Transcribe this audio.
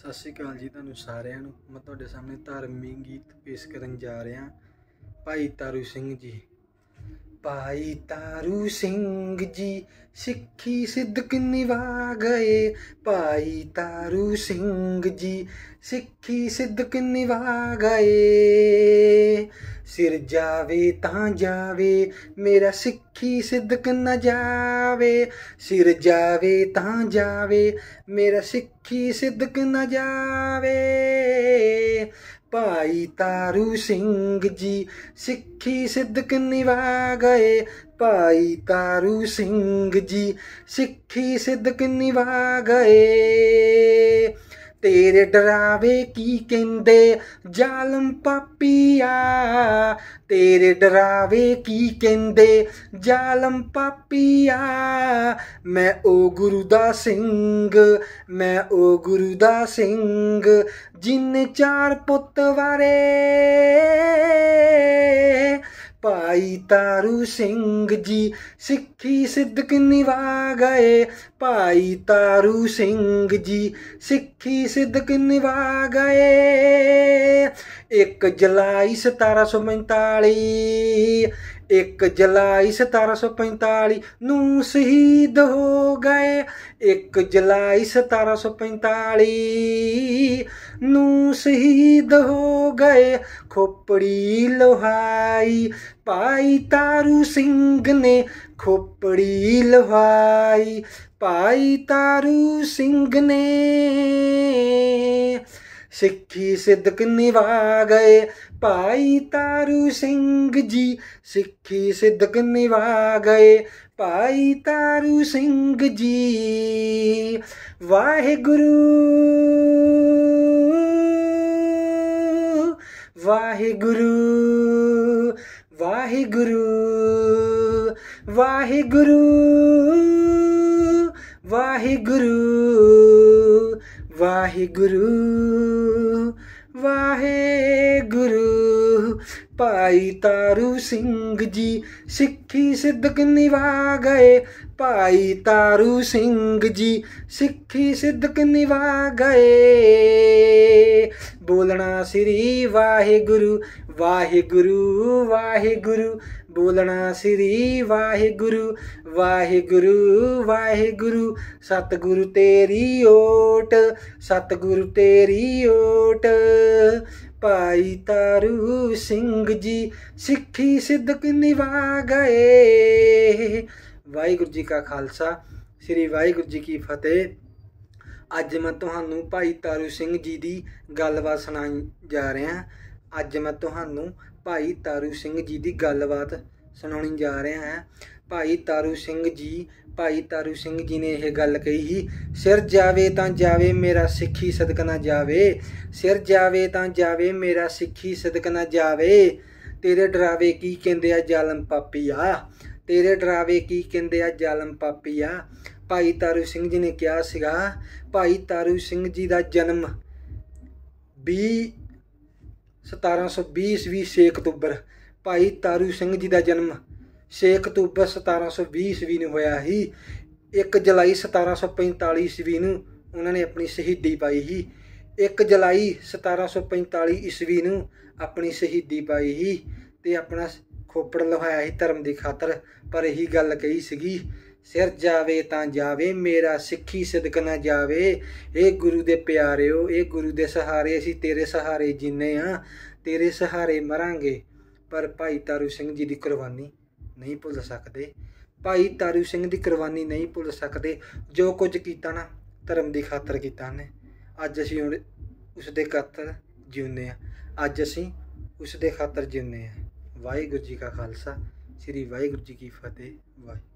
ਸਤਿ ਸ਼੍ਰੀ ਅਕਾਲ ਜੀ ਤੁਹਾਨੂੰ ਸਾਰਿਆਂ ਨੂੰ ਮੈਂ ਤੁਹਾਡੇ ਸਾਹਮਣੇ ਧਾਰਮਿਕ ਗੀਤ ਪੇਸ਼ ਕਰਨ ਜਾ ਰਿਹਾ ਭਾਈ ਤਾਰੂ ਸਿੰਘ ਜੀ ਭਾਈ ਤਾਰੂ ਸਿੰਘ ਜੀ ਸਿੱਖੀ ਸਿੱਧਕ ਨਿਵਾ ਗਏ ਭਾਈ ਤਾਰੂ ਸਿੰਘ ਜੀ ਸਿੱਖੀ ਸਿੱਧਕ ਨਿਵਾ ਗਏ ਸਿਰ ਜਾਵੇ ਤਾਂ ਜਾਵੇ ਮੇਰਾ ਸਿੱਖੀ ਸਿੱਧਕ ਨ ਜਾਵੇ ਸਿਰ ਜਾਵੇ ਤਾਂ ਜਾਵੇ ਮੇਰਾ ਸਿੱਖੀ ਸਿੱਧਕ ਨ ਜਾਵੇ ਭਾਈ ਤਾਰੂ ਸਿੰਘ ਜੀ ਸਿੱਖੀ ਸਿੱਧਕ ਨਿਵਾ ਗਏ ਭਾਈ ਤਾਰੂ ਸਿੰਘ ਜੀ ਸਿੱਖੀ ਸਿੱਧਕ ਨਿਵਾ ਗਏ ਤੇਰੇ ਡਰਾਵੇ ਕੀ ਕਹਿੰਦੇ ਜ਼ਾਲਮ ਪਾਪੀਆ ਤੇਰੇ ਡਰਾਵੇ ਕੀ ਕਹਿੰਦੇ ਜ਼ਾਲਮ ਪਾਪੀਆ ਮੈਂ ਉਹ ਗੁਰੂ ਦਾ ਸਿੰਘ ਮੈਂ ਉਹ ਗੁਰੂ ਦਾ ਸਿੰਘ ਜਿਨ ਚਾਰ ਪੁੱਤ ਵਾਰੇ ਭਾਈ ਤਾਰੂ ਸਿੰਘ ਜੀ ਸਿੱਖੀ ਸਿੱਧਕ ਨਿਵਾ ਗਏ ਭਾਈ ਤਾਰੂ ਸਿੰਘ ਜੀ ਸਿੱਖੀ ਸਿੱਧਕ ਨਿਵਾ ਗਏ 1 ਜੁਲਾਈ 1745 1 ਜੁਲਾਈ 1745 ਨੂੰ ਸ਼ਹੀਦ ਹੋ ਗਏ 1 ਜੁਲਾਈ 1745 ਨੂੰ ਸ਼ਹੀਦ ਹੋ ਗਏ ਖੋਪੜੀ ਲੋਹਾਈ ਪਾਈ ਤਾਰੂ ਸਿੰਘ ਨੇ ਖੋਪੜੀ ਲੋਹਾਈ ਪਾਈ ਤਾਰੂ ਸਿੰਘ ਨੇ ਸਿੱਖੀ ਸਿੱਧਕ ਨਿਵਾ ਗਏ ਭਾਈ ਤਾਰੂ ਸਿੰਘ ਜੀ ਸਿੱਖੀ ਸਿੱਧਕ ਨਿਵਾ ਗਏ ਭਾਈ ਤਾਰੂ ਸਿੰਘ ਜੀ ਵਾਹਿਗੁਰੂ ਵਾਹਿਗੁਰੂ ਵਾਹਿਗੁਰੂ ਵਾਹਿਗੁਰੂ ਵਾਹਿਗੁਰੂ ਵਾਹਿਗੁਰੂ ਵਾਹਿਗੁਰੂ ਭਾਈ ਤਾਰੂ ਸਿੰਘ ਜੀ ਸਿੱਖੀ ਸਿੱਧਕ ਨਿਵਾ ਗਏ ਭਾਈ ਤਾਰੂ ਸਿੰਘ ਜੀ ਸਿੱਖੀ ਸਿੱਧਕ ਨਿਵਾ ਗਏ ਬੋਲਣਾ ਸ੍ਰੀ ਵਾਹਿਗੁਰੂ ਵਾਹਿਗੁਰੂ ਵਾਹਿਗੁਰੂ ਬੋਲਣਾ ਸ੍ਰੀ ਵਾਹਿਗੁਰੂ ਵਾਹਿਗੁਰੂ ਵਾਹਿਗੁਰੂ ਸਤਿਗੁਰੂ ਤੇਰੀ ਓਟ ਸਤਿਗੁਰੂ ਤੇਰੀ ਓਟ ਪਾਈ ਤਾਰੂ ਸਿੰਘ ਜੀ ਸਿੱਖੀ ਸਿੱਧਕ ਨਿਵਾ ਗਏ ਵਾਹਿਗੁਰੂ ਜੀ ਕਾ ਖਾਲਸਾ ਸ੍ਰੀ ਵਾਹਿਗੁਰੂ ਜੀ ਕੀ ਫਤਿਹ ਅੱਜ ਮੈਂ ਤੁਹਾਨੂੰ ਭਾਈ ਤਾਰੂ ਸਿੰਘ ਜੀ ਦੀ ਗੱਲਬਾਤ ਸੁਣਾਈ ਜਾ ਰਿਹਾ ਹਾਂ ਅੱਜ ਮੈਂ ਤੁਹਾਨੂੰ ਭਾਈ ਤਾਰੂ ਸਿੰਘ ਜੀ ਦੀ ਗੱਲਬਾਤ ਸੁਣਾਉਣੀ ਜਾ ਰਿਹਾ ਹਾਂ ਭਾਈ ਤਾਰੂ ਸਿੰਘ ਜੀ ਭਾਈ ਤਾਰੂ ਸਿੰਘ ਜੀ ਨੇ ਇਹ ਗੱਲ ਕਹੀ ਸਿਰ ਜਾਵੇ ਤਾਂ ਜਾਵੇ ਮੇਰਾ ਸਿੱਖੀ ਸਦਕ ਨਾ ਜਾਵੇ ਸਿਰ ਜਾਵੇ ਤਾਂ ਜਾਵੇ ਮੇਰਾ ਸਿੱਖੀ ਸਦਕ ਨਾ ਜਾਵੇ ਤੇਰੇ ਡਰਾਵੇ ਕੀ ਕਹਿੰਦੇ ਆ ਜ਼ਾਲਮ ਪਾਪੀਆ ਤੇਰੇ ਡਰਾਵੇ ਕੀ ਕਹਿੰਦੇ ਆ ਜ਼ਾਲਮ ਪਾਪੀਆ ਭਾਈ ਤਾਰੂ ਸਿੰਘ ਜੀ ਨੇ ਕਿਹਾ ਸੀਗਾ ਭਾਈ ਤਾਰੂ ਸਿੰਘ ਜੀ ਦਾ ਜਨਮ 20 1720 ਈਸਵੀ 6 ਅਕਤੂਬਰ ਭਾਈ ਤਾਰੂ ਸਿੰਘ ਜੀ ਦਾ ਜਨਮ 6 ਅਕਤੂਬਰ 1720 ਈਸਵੀ ਨੂੰ ਹੋਇਆ ਸੀ 1 ਜੁਲਾਈ 1745 ਈਸਵੀ ਨੂੰ ਉਹਨਾਂ ਨੇ ਆਪਣੀ ਸ਼ਹੀਦੀ ਪਾਈ ਸੀ 1 ਜੁਲਾਈ 1745 ਈਸਵੀ ਨੂੰ ਆਪਣੀ ਸ਼ਹੀਦੀ ਪਾਈ ਸੀ ਤੇ ਆਪਣਾ ਖੋਪੜ ਲਹਾਇਆ ਸੀ ਧਰਮ ਦੀ ਖਾਤਰ ਪਰ ਇਹੀ ਗੱਲ ਕਹੀ ਸੀਗੀ ਸਿਰ ਜਾਵੇ ਤਾਂ ਜਾਵੇ ਮੇਰਾ ਸਿੱਖੀ ਸਿਦਕ ਨਾ ਜਾਵੇ ਇਹ ਗੁਰੂ ਦੇ ਪਿਆਰਿਓ ਇਹ ਗੁਰੂ ਦੇ ਸਹਾਰੇ ਅਸੀਂ ਤੇਰੇ ਸਹਾਰੇ ਜਿੰਨੇ ਆ ਤੇਰੇ ਸਹਾਰੇ ਮਰਾਂਗੇ ਪਰ ਭਾਈ ਤਾਰੂ ਸਿੰਘ ਜੀ ਦੀ ਕੁਰਬਾਨੀ ਨਹੀਂ ਭੁੱਲ ਸਕਦੇ ਭਾਈ ਤਾਰੂ ਸਿੰਘ ਦੀ ਕੁਰਬਾਨੀ ਨਹੀਂ ਭੁੱਲ ਸਕਦੇ ਜੋ ਕੁਝ ਕੀਤਾ ਨਾ ਧਰਮ ਦੀ ਖਾਤਰ ਕੀਤਾ ਨੇ ਅੱਜ ਅਸੀਂ ਉਸ ਦੇ ਖਾਤਰ ਜਿਉਂਦੇ ਆ ਅੱਜ ਅਸੀਂ ਉਸ ਦੇ ਖਾਤਰ ਜਿਉਂਦੇ ਆ ਵਾਹਿਗੁਰੂ ਜੀ ਕਾ ਖਾਲਸਾ ਸ੍ਰੀ ਵਾਹਿਗੁਰੂ ਜੀ ਕੀ ਫਤਿਹ ਵਾਹਿ